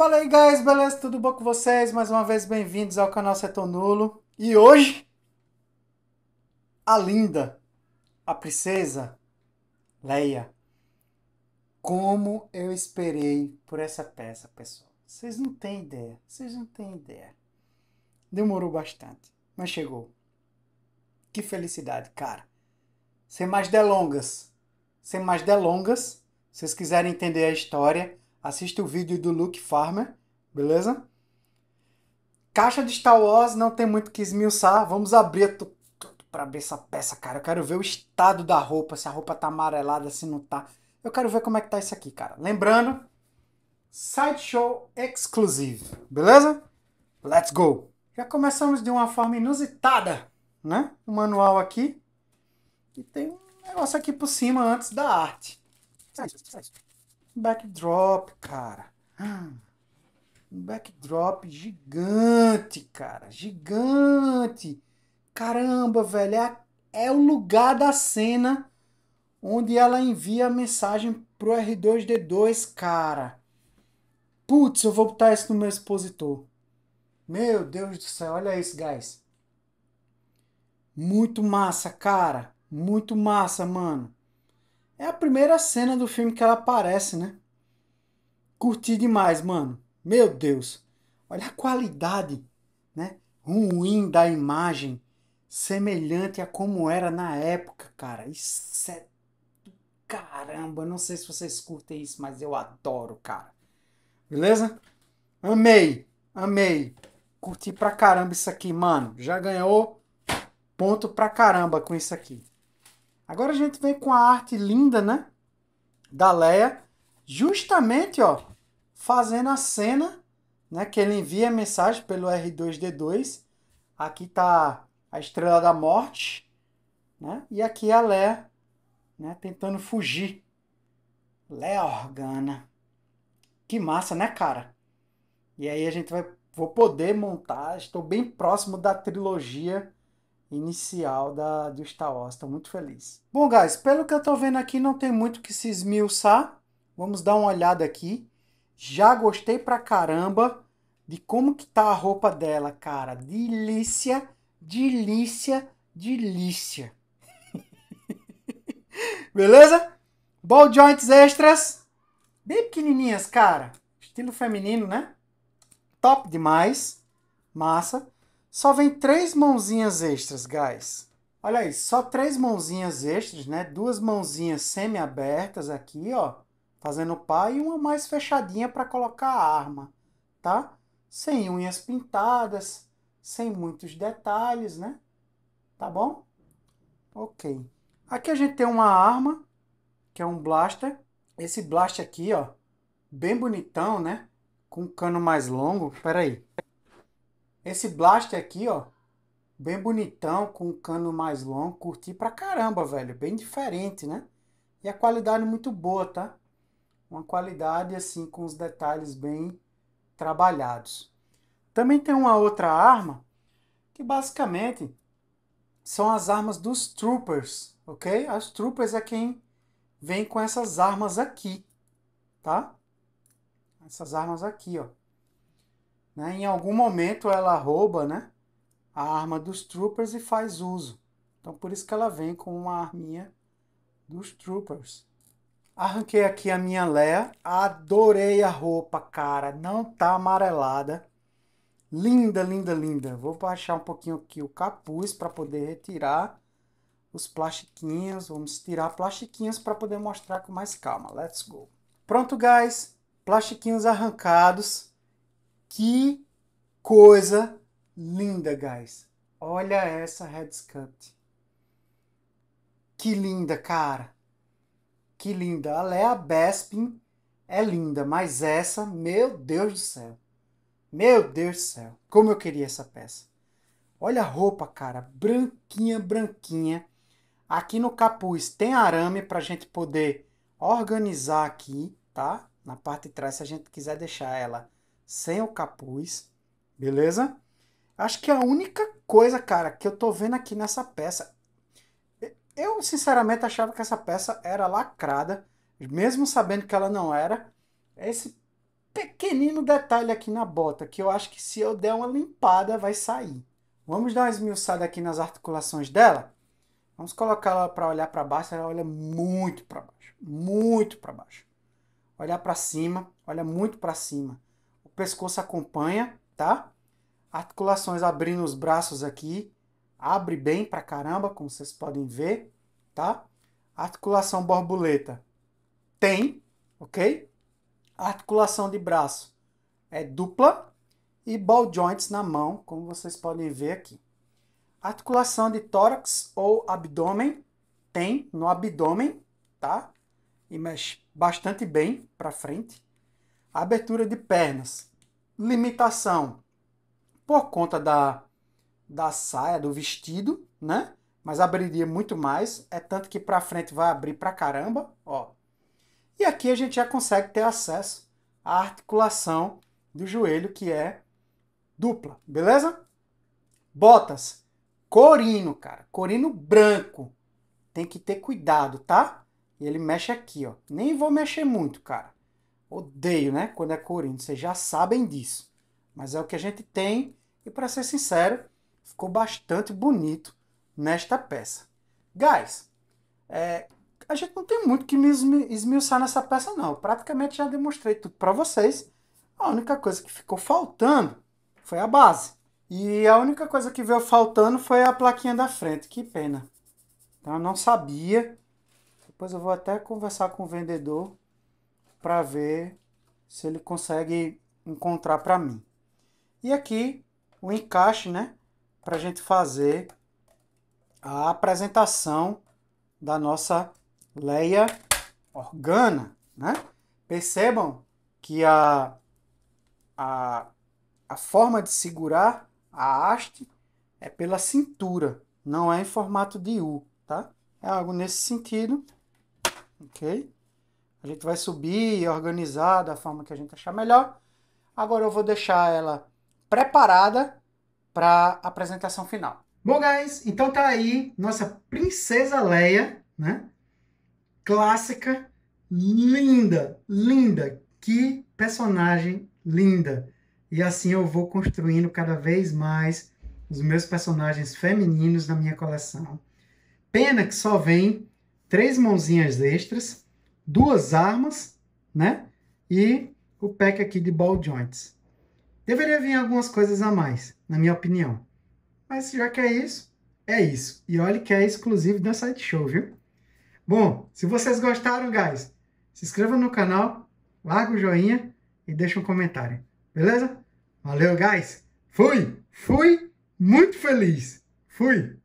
Fala aí, guys, beleza? Tudo bom com vocês? Mais uma vez, bem-vindos ao canal Setor Nulo. E hoje, a linda, a princesa, Leia. Como eu esperei por essa peça, pessoal. Vocês não têm ideia, vocês não têm ideia. Demorou bastante, mas chegou. Que felicidade, cara. Sem mais delongas, sem mais delongas, se vocês quiserem entender a história assiste o vídeo do Luke Farmer, beleza? Caixa de Star Wars não tem muito que esmiuçar. Vamos abrir tudo pra ver essa peça, cara. Eu quero ver o estado da roupa, se a roupa tá amarelada, se não tá. Eu quero ver como é que tá isso aqui, cara. Lembrando, Sideshow Exclusive, beleza? Let's go! Já começamos de uma forma inusitada, né? O manual aqui. E tem um negócio aqui por cima antes da arte. É sai, é é sai. Backdrop, cara. Um backdrop gigante, cara. Gigante. Caramba, velho. É, é o lugar da cena onde ela envia a mensagem pro R2D2, cara. Putz, eu vou botar isso no meu expositor. Meu Deus do céu, olha isso, guys. Muito massa, cara. Muito massa, mano. É a primeira cena do filme que ela aparece, né? Curti demais, mano. Meu Deus. Olha a qualidade, né? Ruim da imagem, semelhante a como era na época, cara. Isso é do caramba. Não sei se vocês curtem isso, mas eu adoro, cara. Beleza? Amei, amei. Curti pra caramba isso aqui, mano. Já ganhou ponto pra caramba com isso aqui. Agora a gente vem com a arte linda, né? Da Leia, justamente, ó, fazendo a cena, né? Que ele envia a mensagem pelo R2D2. Aqui tá a Estrela da Morte, né? E aqui a Leia, né? Tentando fugir. Leia Organa. Que massa, né, cara? E aí a gente vai vou poder montar, estou bem próximo da trilogia inicial da, do Star Wars. Estou muito feliz. Bom, guys, pelo que eu estou vendo aqui, não tem muito que se esmiuçar. Vamos dar uma olhada aqui. Já gostei pra caramba de como que tá a roupa dela, cara. Delícia, delícia, delícia. Beleza? Ball joints extras. Bem pequenininhas, cara. Estilo feminino, né? Top demais. Massa. Só vem três mãozinhas extras, guys. Olha aí, só três mãozinhas extras, né? Duas mãozinhas semi-abertas aqui, ó, fazendo pai, e uma mais fechadinha para colocar a arma, tá? Sem unhas pintadas, sem muitos detalhes, né? Tá bom? Ok. Aqui a gente tem uma arma, que é um blaster. Esse blaster aqui, ó, bem bonitão, né? Com um cano mais longo. Pera aí. Esse blaster aqui, ó, bem bonitão, com um cano mais longo, curti pra caramba, velho, bem diferente, né? E a qualidade muito boa, tá? Uma qualidade assim com os detalhes bem trabalhados. Também tem uma outra arma que basicamente são as armas dos troopers, ok? As troopers é quem vem com essas armas aqui, tá? Essas armas aqui, ó. Né? Em algum momento ela rouba né, a arma dos troopers e faz uso. Então por isso que ela vem com uma arminha dos troopers. Arranquei aqui a minha Leia. Adorei a roupa, cara. Não tá amarelada. Linda, linda, linda. Vou baixar um pouquinho aqui o capuz para poder retirar os plastiquinhos. Vamos tirar plastiquinhos para poder mostrar com mais calma. Let's go. Pronto, guys. Plastiquinhos arrancados. Que coisa linda, guys. Olha essa headsculpt. Que linda, cara. Que linda. É a Lea Bespin é linda, mas essa, meu Deus do céu. Meu Deus do céu. Como eu queria essa peça. Olha a roupa, cara. Branquinha, branquinha. Aqui no capuz tem arame para a gente poder organizar aqui, tá? Na parte de trás, se a gente quiser deixar ela sem o capuz, beleza? Acho que a única coisa, cara, que eu tô vendo aqui nessa peça. Eu, sinceramente, achava que essa peça era lacrada, mesmo sabendo que ela não era. É Esse pequenino detalhe aqui na bota, que eu acho que se eu der uma limpada vai sair. Vamos dar uma esmiuçada aqui nas articulações dela? Vamos colocar ela para olhar para baixo, ela olha muito para baixo, muito para baixo. Olhar para cima, olha muito para cima pescoço acompanha, tá? Articulações abrindo os braços aqui. Abre bem pra caramba, como vocês podem ver, tá? Articulação borboleta tem, ok? Articulação de braço é dupla e ball joints na mão, como vocês podem ver aqui. Articulação de tórax ou abdômen tem no abdômen, tá? E mexe bastante bem para frente. Abertura de pernas limitação por conta da, da saia, do vestido, né? Mas abriria muito mais, é tanto que para frente vai abrir para caramba, ó. E aqui a gente já consegue ter acesso à articulação do joelho que é dupla, beleza? Botas, corino, cara, corino branco. Tem que ter cuidado, tá? E ele mexe aqui, ó. Nem vou mexer muito, cara. Odeio, né? Quando é Corinthians. Vocês já sabem disso. Mas é o que a gente tem. E para ser sincero, ficou bastante bonito nesta peça. Guys, é, a gente não tem muito que me esmiuçar nessa peça, não. Eu praticamente já demonstrei tudo para vocês. A única coisa que ficou faltando foi a base. E a única coisa que veio faltando foi a plaquinha da frente. Que pena. Então eu não sabia. Depois eu vou até conversar com o vendedor para ver se ele consegue encontrar para mim. E aqui o encaixe, né, para a gente fazer a apresentação da nossa Leia Organa, né? Percebam que a, a, a forma de segurar a haste é pela cintura, não é em formato de U, tá? É algo nesse sentido, ok? A gente vai subir e organizar da forma que a gente achar melhor. Agora eu vou deixar ela preparada para a apresentação final. Bom, guys, então tá aí nossa princesa Leia, né? Clássica, linda, linda. Que personagem linda. E assim eu vou construindo cada vez mais os meus personagens femininos na minha coleção. Pena que só vem três mãozinhas extras, duas armas, né? E o pack aqui de ball joints. Deveria vir algumas coisas a mais, na minha opinião. Mas já que é isso, é isso. E olha que é exclusivo da Sideshow, viu? Bom, se vocês gostaram, guys, se inscreva no canal, larga o joinha e deixa um comentário. Beleza? Valeu, guys! Fui! Fui muito feliz! Fui!